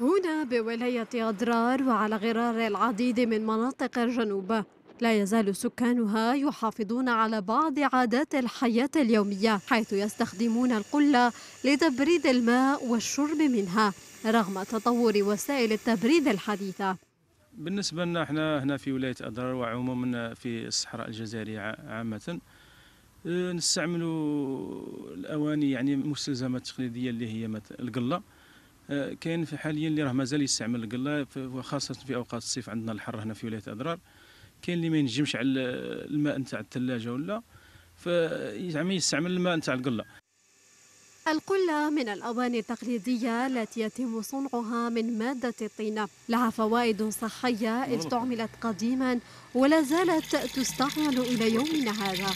هنا بولاية أدرار وعلى غرار العديد من مناطق الجنوب لا يزال سكانها يحافظون على بعض عادات الحياة اليومية حيث يستخدمون القلة لتبريد الماء والشرب منها رغم تطور وسائل التبريد الحديثة بالنسبة لنا احنا هنا في ولاية أدرار وعموما في الصحراء الجزائرية عامة آه، نستعمل الأواني يعني مستلزمة تقليدية اللي هي القلة كاين حاليا اللي راه مازال يستعمل القله وخاصه في اوقات الصيف عندنا الحر هنا في ولايه اضرار كاين اللي ما ينجمش على الماء نتاع الثلاجه ولا فيعني يستعمل الماء نتاع القله القلة من الأواني التقليدية التي يتم صنعها من مادة الطينة لها فوائد صحية إذ استعملت قديما ولا زالت تستعمل إلى يومنا هذا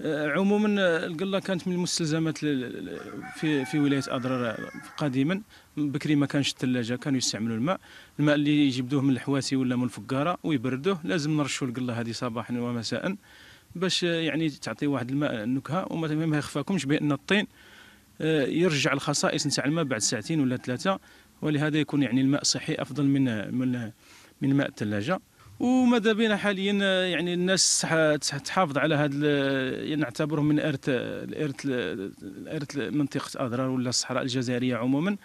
آه، عموما آه، القله كانت من المستلزمات في في ولايه اضرار قديما بكري ما كانش الثلاجه كانوا يستعملوا الماء الماء اللي يجبدوه من الحواسي ولا من الفقاره ويبردوه لازم نرشوا القله هذه صباحا ومساء باش آه، يعني تعطي واحد الماء النكهه وما يخفاكمش بان الطين يرجع الخصائص نتاع الماء بعد ساعتين ولا ثلاثه ولهذا يكون يعني الماء صحي افضل من من من ماء الثلاجه وماذا بينا حاليا يعني الناس تحافظ على هذا يعني نعتبرهم من ارث الارث الارث منطقه اضرار ولا الصحراء الجزائريه عموما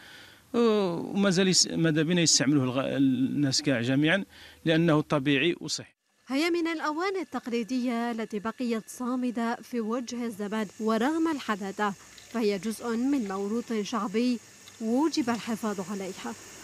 ومازال ماذا بينا يستعملوه الناس كاع جميعا لانه طبيعي وصحي هي من الأواني التقليدية التي بقيت صامدة في وجه الزمن ورغم الحداثة فهي جزء من موروث شعبي وجب الحفاظ عليها